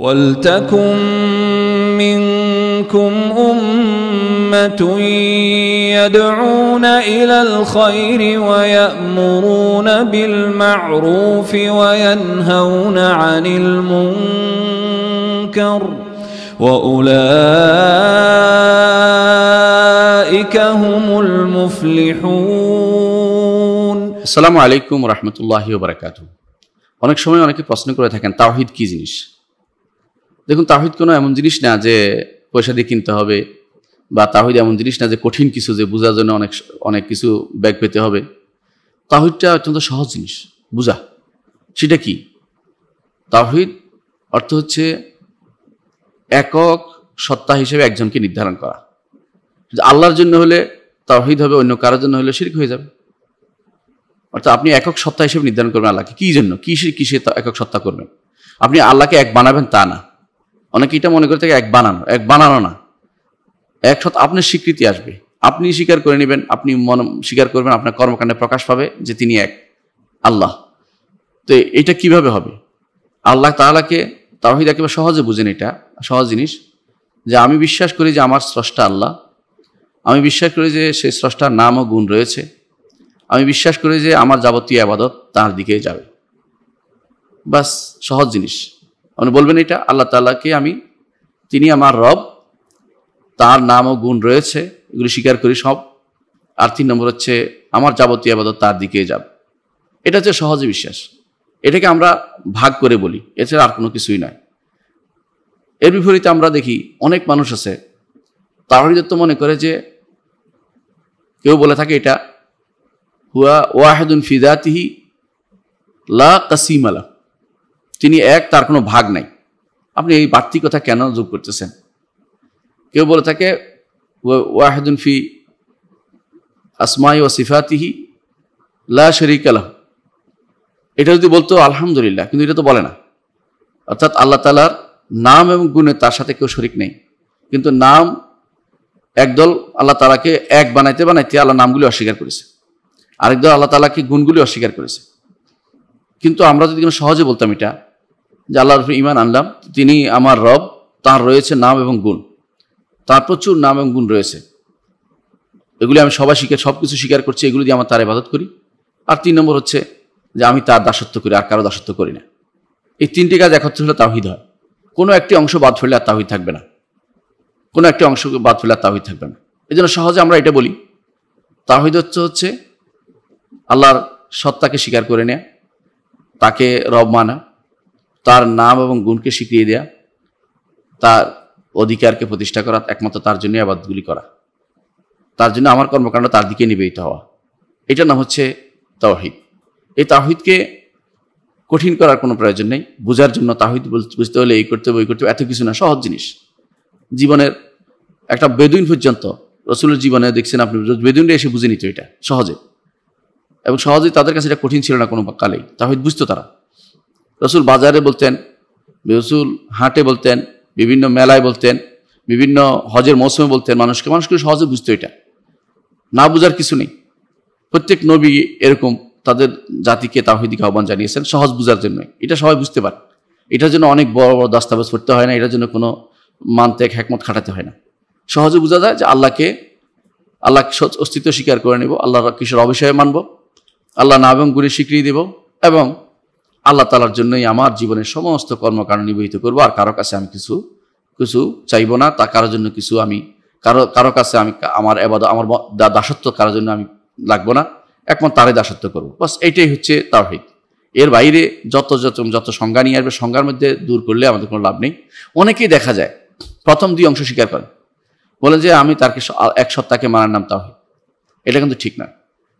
ولتكن منكم أمة يدعون إلى الخير ويأمرون بالمعروف وينهون عن المنكر وأولئك هم المفلحون السلام عليكم ورحمة الله وبركاته অনেক সময় অনেকে প্রশ্ন করে থাকেন তাওহিদ কি জিনিস দেখুন তাহিদ কোনো এমন জিনিস না যে পয়সা দিয়ে কিনতে হবে বা তাহিদ এমন জিনিস না যে কঠিন কিছু যে বোঝার জন্য অনেক অনেক কিছু ব্যাগ পেতে হবে তাহিদটা অত্যন্ত সহজ জিনিস বুঝা সেটা কি তাহিদ অর্থ হচ্ছে একক সত্তা হিসেবে একজনকে নির্ধারণ করা আল্লাহর জন্য হলে তাহিদ হবে অন্য কারোর জন্য হলে শিরিক হয়ে যাবে অর্থাৎ আপনি একক সত্তা হিসেবে নির্ধারণ করবেন আল্লাহকে কী জন্য কিসে সে একক সত্তা করবেন আপনি আল্লাহকে এক বানাবেন তা না অনেকে এটা মনে করে থাকে এক বানানো এক বানানো না এক সত আপনার স্বীকৃতি আসবে আপনি স্বীকার করে নেবেন আপনি মন স্বীকার করবেন আপনার কর্মকাণ্ডে প্রকাশ পাবে যে তিনি এক আল্লাহ তো এটা কিভাবে হবে আল্লাহ তাহলে তাহিদ একেবারে সহজে বুঝেন এটা সহজ জিনিস যে আমি বিশ্বাস করি যে আমার স্রষ্টা আল্লাহ আমি বিশ্বাস করি যে সেই স্রষ্টার নাম ও গুণ রয়েছে আমি বিশ্বাস করি যে আমার যাবতীয় আবাদত তার দিকেই যাবে বাস সহজ জিনিস আপনি বলবেন এটা আল্লাহ তাল্লাহকে আমি তিনি আমার রব তার নাম ও গুণ রয়েছে এগুলি স্বীকার করি সব আর তিন নম্বর হচ্ছে আমার যাবতীয় আবাদত তার দিকে যাব এটা হচ্ছে সহজে বিশ্বাস এটাকে আমরা ভাগ করে বলি এছাড়া আর কোনো কিছুই নয় এর বিপরীতে আমরা দেখি অনেক মানুষ আছে তো মনে করে যে কেউ বলে থাকে এটা হুয়া ওয়াহেদুন ফিদাতিহি লা কাসিমালা তিনি এক তার কোনো ভাগ নাই আপনি এই বাড়তি কথা কেন যোগ করতেছেন কেউ বলে থাকে ওয়াহেদুন ফি আসমাই ও সিফাতিহি লা শরিক আলাহ এটা যদি বলতো আলহামদুলিল্লাহ কিন্তু এটা তো বলে না অর্থাৎ আল্লাহ তালার নাম এবং গুণে তার সাথে কেউ শরিক নেই কিন্তু নাম একদল আল্লাহ তালাকে এক বানাইতে বানাইতে আল্লাহ নামগুলি অস্বীকার করেছে আরেকদল আল্লাহ তালাকে গুণগুলি অস্বীকার করেছে কিন্তু আমরা যদি কোনো সহজে বলতাম এটা যে আল্লাহর ইমান আনলাম তিনি আমার রব তার রয়েছে নাম এবং গুণ তার প্রচুর নাম এবং গুণ রয়েছে এগুলি আমি সবাই শিখে সব কিছু স্বীকার করছি এগুলি দিয়ে আমার তার ইবাদত করি আর তিন নম্বর হচ্ছে যে আমি তার দাসত্ব করি আর কারো দাসত্ব করি না এই তিনটি কাজ একত্রে হলে তাহিদ হয় কোনো একটি অংশ বাদ ফেললে আর তাহিদ থাকবে না কোনো একটি অংশ বাদ ফেললে আর তাহিদ থাকবে না এই জন্য সহজে আমরা এটা বলি তাহিদ হচ্ছে হচ্ছে আল্লাহর সত্তাকে স্বীকার করে নেয়া তাকে রব মানা তার নাম এবং গুণকে স্বীকরিয়ে দেয়া তার অধিকারকে প্রতিষ্ঠা করা একমাত্র তার জন্য আবাদগুলি করা তার জন্য আমার কর্মকাণ্ড তার দিকে নিবেদিত হওয়া এটার নাম হচ্ছে তাওহিদ এই তাহিদকে কঠিন করার কোনো প্রয়োজন নেই বোঝার জন্য তাহিদ বুঝতে হলে এই করতে হবে ওই করতে হবে এত কিছু না সহজ জিনিস জীবনের একটা বেদুইন পর্যন্ত রসুলের জীবনে দেখছেন আপনি বেদুইনরা এসে বুঝে নিত এটা সহজে এবং সহজে তাদের কাছে এটা কঠিন ছিল না কোনো কালেই তাহিদ বুঝতো তারা রসুল বাজারে বলতেন রসুল হাটে বলতেন বিভিন্ন মেলায় বলতেন বিভিন্ন হজের মৌসুমে বলতেন মানুষকে মানুষকে সহজে বুঝতো এটা না বুঝার কিছু নেই প্রত্যেক নবী এরকম তাদের জাতিকে তাহিদিকে আহ্বান জানিয়েছেন সহজ বুঝার জন্য এটা সবাই বুঝতে পারে এটার জন্য অনেক বড় বড় দস্তাবেজ করতে হয় না এটার জন্য কোনো এক একমত খাটাতে হয় না সহজে বোঝা যায় যে আল্লাহকে আল্লাহ অস্তিত্ব স্বীকার করে নেব আল্লাহ কিশোর অবিষয়ে মানব আল্লাহ না এবং গুলি স্বীকৃতি দেব এবং আল্লাহ তালার জন্যই আমার জীবনের সমস্ত কর্মকাণ্ড নিবেদিত করব আর কারো কাছে আমি কিছু কিছু চাইব না তা কারোর জন্য কিছু আমি কারো কারো কাছে আমি আমার এবাদ আমার দাসত্ব কারোর জন্য আমি লাগবো না একমাত্র তারে দাসত্ব করব বাস এইটাই হচ্ছে তাওহিদ এর বাইরে যত যত যত সংজ্ঞা নিয়ে আসবে সংজ্ঞার মধ্যে দূর করলে আমাদের কোনো লাভ নেই অনেকেই দেখা যায় প্রথম দুই অংশ স্বীকার করেন বলেন যে আমি তারকে এক সত্তাকে মানার নাম তাহিদ এটা কিন্তু ঠিক না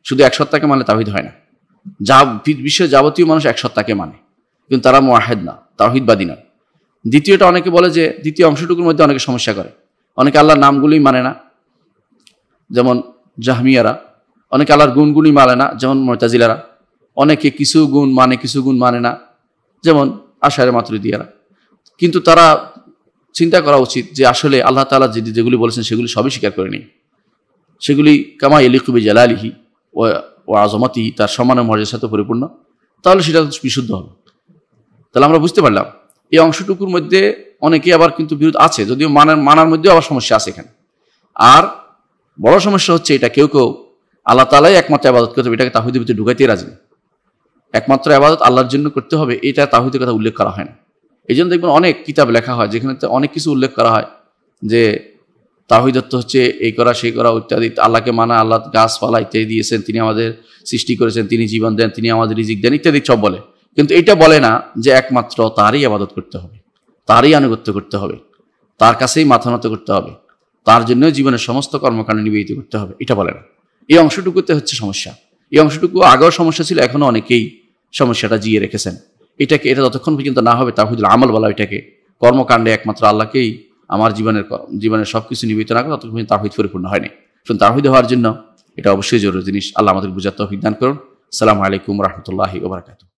শুধু এক সত্তাকে মানলে তাহিদ হয় না যা বিশ্বের যাবতীয় মানুষ এক সত্তাকে মানে কিন্তু তারা মোয়াহেদ না তাহিদবাদী নয় দ্বিতীয়টা অনেকে বলে যে দ্বিতীয় অংশটুকুর মধ্যে অনেকে সমস্যা করে অনেকে আল্লাহর নামগুলোই মানে না যেমন জাহমিয়ারা অনেকে আল্লাহর গুণগুলি মানে না যেমন মর্তাজিলারা অনেকে কিছু গুণ মানে কিছু গুণ মানে না যেমন আশারে দিয়ারা কিন্তু তারা চিন্তা করা উচিত যে আসলে আল্লাহ তালা যেগুলি বলেছেন সেগুলি সবই স্বীকার করে নিই সেগুলি কামাই ইলিকুবি জালালিহি ও ও আজমাতি তার সম্মানের মর্যাদার সাথে পরিপূর্ণ তাহলে সেটা বিশুদ্ধ হলো তাহলে আমরা বুঝতে পারলাম এই অংশটুকুর মধ্যে অনেকে আবার কিন্তু বিরোধ আছে যদিও মানার মানার মধ্যেও আবার সমস্যা আছে এখানে আর বড় সমস্যা হচ্ছে এটা কেউ কেউ আল্লাহ তালাই একমাত্র আবাদত করতে হবে এটাকে তাহিদের ভিতরে ঢুকাইতে রাজি একমাত্র আবাদত আল্লাহর জন্য করতে হবে এটা তাহিদের কথা উল্লেখ করা হয় না এই জন্য দেখবেন অনেক কিতাব লেখা হয় যেখানে অনেক কিছু উল্লেখ করা হয় যে তাহিদ হচ্ছে এই করা সেই করা ইত্যাদি আল্লাহকে মানা আল্লাহ গাছপালা ইত্যাদি দিয়েছেন তিনি আমাদের সৃষ্টি করেছেন তিনি জীবন দেন তিনি আমাদের রিজিক দেন ইত্যাদি সব বলে কিন্তু এটা বলে না যে একমাত্র তারই আবাদত করতে হবে তারই আনুগত্য করতে হবে তার কাছেই মাথা নত করতে হবে তার জন্য জীবনের সমস্ত কর্মকাণ্ডে নিবেদিত করতে হবে এটা বলে না এই অংশটুকুতে হচ্ছে সমস্যা এই অংশটুকু আগেও সমস্যা ছিল এখনও অনেকেই সমস্যাটা জিয়ে রেখেছেন এটাকে এটা যতক্ষণ পর্যন্ত না হবে তাহিদুল আমল বলা এটাকে কর্মকাণ্ডে একমাত্র আল্লাহকেই আমার জীবনের জীবনের সব কিছু নিবেদিত না করে ততক্ষণ তাহিদ পরিপূর্ণ হয়নি শুধু তাহিদ হওয়ার জন্য এটা অবশ্যই জরুরি জিনিস আল্লাহ আমাদের বুঝার তৌফিক দান করুন সালাম আলাইকুম রহমতুল্লাহ ওবরাকাতু